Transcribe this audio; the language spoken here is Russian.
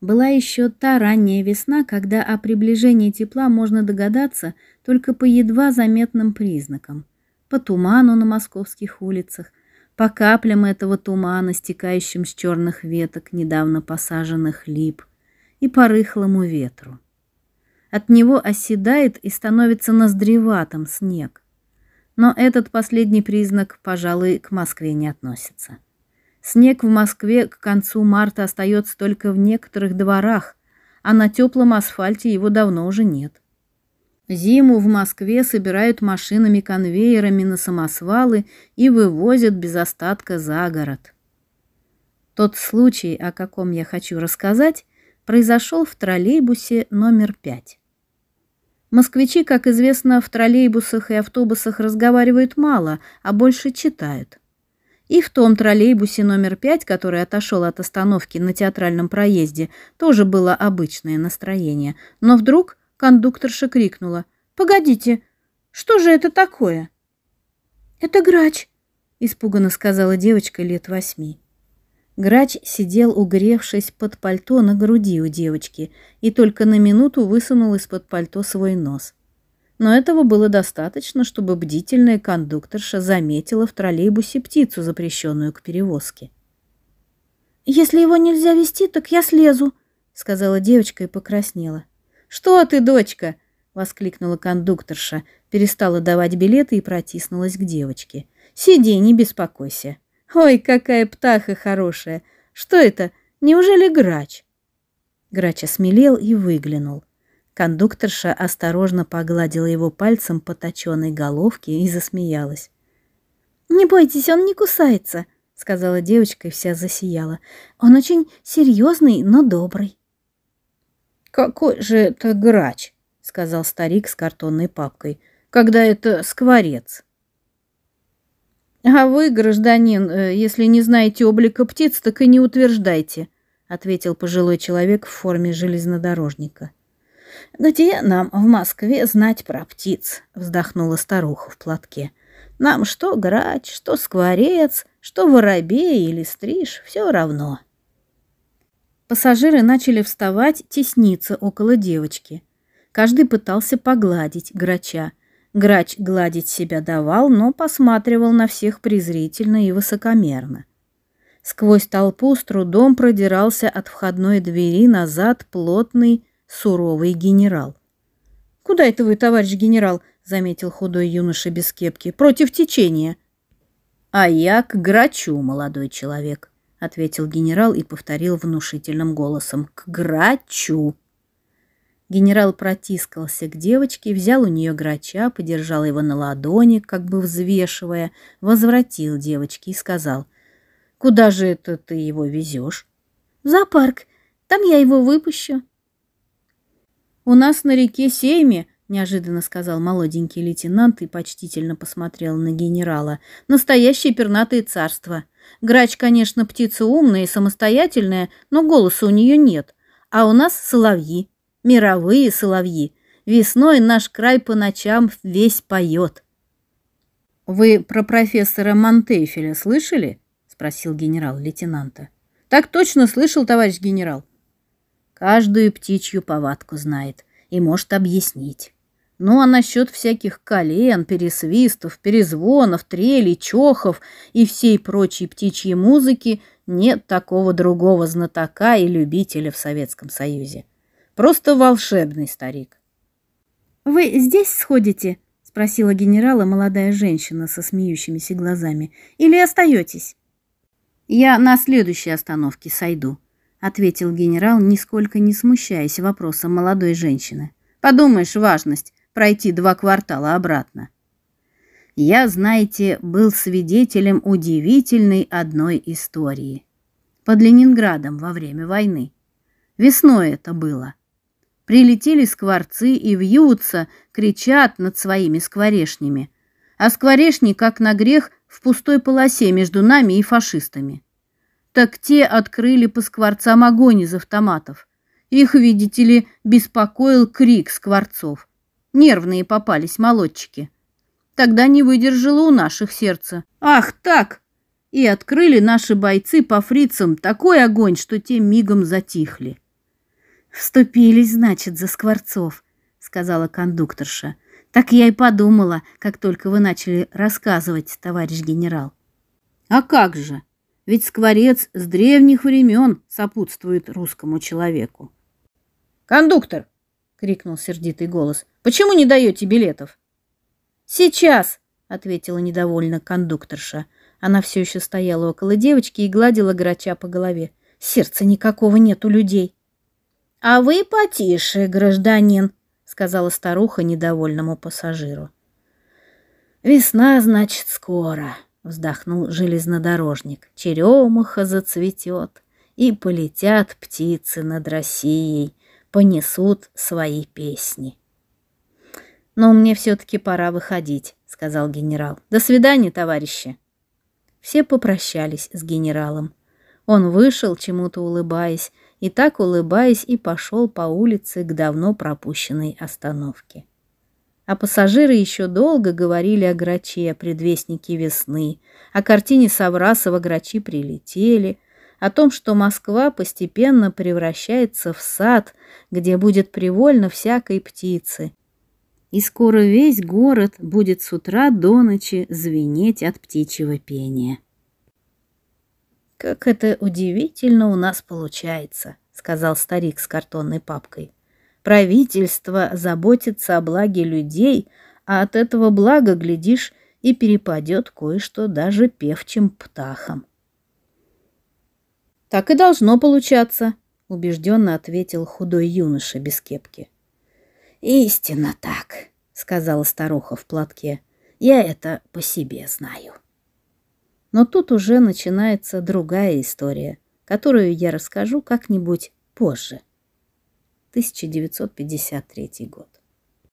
Была еще та ранняя весна, когда о приближении тепла можно догадаться только по едва заметным признакам. По туману на московских улицах, по каплям этого тумана, стекающим с черных веток недавно посаженных лип, и по рыхлому ветру. От него оседает и становится ноздреватым снег. Но этот последний признак, пожалуй, к Москве не относится. Снег в Москве к концу марта остается только в некоторых дворах, а на теплом асфальте его давно уже нет. Зиму в Москве собирают машинами-конвейерами на самосвалы и вывозят без остатка за город. Тот случай, о каком я хочу рассказать, произошел в троллейбусе номер пять. Москвичи, как известно, в троллейбусах и автобусах разговаривают мало, а больше читают. И в том троллейбусе номер пять, который отошел от остановки на театральном проезде, тоже было обычное настроение. Но вдруг кондукторша крикнула. «Погодите, что же это такое?» «Это грач», — испуганно сказала девочка лет восьми. Грач сидел, угревшись под пальто на груди у девочки, и только на минуту высунул из-под пальто свой нос — но этого было достаточно, чтобы бдительная кондукторша заметила в троллейбусе птицу, запрещенную к перевозке. «Если его нельзя вести, так я слезу», — сказала девочка и покраснела. «Что ты, дочка?» — воскликнула кондукторша, перестала давать билеты и протиснулась к девочке. «Сиди, не беспокойся». «Ой, какая птаха хорошая! Что это? Неужели грач?» Грач осмелел и выглянул. Кондукторша осторожно погладила его пальцем по точенной головке и засмеялась. «Не бойтесь, он не кусается», — сказала девочка и вся засияла. «Он очень серьезный, но добрый». «Какой же это грач?» — сказал старик с картонной папкой. «Когда это скворец?» «А вы, гражданин, э, если не знаете облика птиц, так и не утверждайте», — ответил пожилой человек в форме железнодорожника. «Где нам в Москве знать про птиц?» — вздохнула старуха в платке. «Нам что грач, что скворец, что воробей или стриж — все равно». Пассажиры начали вставать, тесниться около девочки. Каждый пытался погладить грача. Грач гладить себя давал, но посматривал на всех презрительно и высокомерно. Сквозь толпу с трудом продирался от входной двери назад плотный, суровый генерал. «Куда это вы, товарищ генерал?» — заметил худой юноша без кепки. «Против течения». «А я к грачу, молодой человек», — ответил генерал и повторил внушительным голосом. «К грачу». Генерал протискался к девочке, взял у нее грача, подержал его на ладони, как бы взвешивая, возвратил девочке и сказал. «Куда же это ты его везешь?» «В зоопарк. Там я его выпущу». У нас на реке Сейме, неожиданно сказал молоденький лейтенант и почтительно посмотрел на генерала. Настоящее пернатое царство. Грач, конечно, птица умная и самостоятельная, но голоса у нее нет. А у нас соловьи, мировые соловьи. Весной наш край по ночам весь поет. Вы про профессора Монтефеля слышали? спросил генерал лейтенанта. Так точно слышал, товарищ генерал. Каждую птичью повадку знает и может объяснить. Ну а насчет всяких колен, пересвистов, перезвонов, трелей, чохов и всей прочей птичьей музыки нет такого другого знатока и любителя в Советском Союзе. Просто волшебный старик. «Вы здесь сходите?» – спросила генерала молодая женщина со смеющимися глазами. «Или остаетесь?» «Я на следующей остановке сойду», — ответил генерал, нисколько не смущаясь вопросом молодой женщины. «Подумаешь, важность пройти два квартала обратно». Я, знаете, был свидетелем удивительной одной истории. Под Ленинградом во время войны. Весной это было. Прилетели скворцы и вьются, кричат над своими скворешнями. А скворешни, как на грех, в пустой полосе между нами и фашистами так те открыли по скворцам огонь из автоматов. Их, видите ли, беспокоил крик скворцов. Нервные попались молодчики. Тогда не выдержало у наших сердца. «Ах, так!» И открыли наши бойцы по фрицам такой огонь, что те мигом затихли. «Вступились, значит, за скворцов», — сказала кондукторша. «Так я и подумала, как только вы начали рассказывать, товарищ генерал». «А как же!» ведь скворец с древних времен сопутствует русскому человеку. «Кондуктор!» — крикнул сердитый голос. «Почему не даете билетов?» «Сейчас!» — ответила недовольно кондукторша. Она все еще стояла около девочки и гладила грача по голове. «Сердца никакого нет у людей!» «А вы потише, гражданин!» — сказала старуха недовольному пассажиру. «Весна, значит, скоро!» — вздохнул железнодорожник. «Черемуха зацветет, и полетят птицы над Россией, понесут свои песни». «Но мне все-таки пора выходить», — сказал генерал. «До свидания, товарищи!» Все попрощались с генералом. Он вышел, чему-то улыбаясь, и так улыбаясь и пошел по улице к давно пропущенной остановке а пассажиры еще долго говорили о граче, предвестнике весны, о картине Саврасова «Грачи прилетели», о том, что Москва постепенно превращается в сад, где будет привольно всякой птицы. И скоро весь город будет с утра до ночи звенеть от птичьего пения. «Как это удивительно у нас получается», — сказал старик с картонной папкой. Правительство заботится о благе людей, а от этого блага, глядишь, и перепадет кое-что даже певчим птахам. «Так и должно получаться», — убежденно ответил худой юноша без кепки. «Истинно так», — сказала старуха в платке. «Я это по себе знаю». Но тут уже начинается другая история, которую я расскажу как-нибудь позже. 1953 год.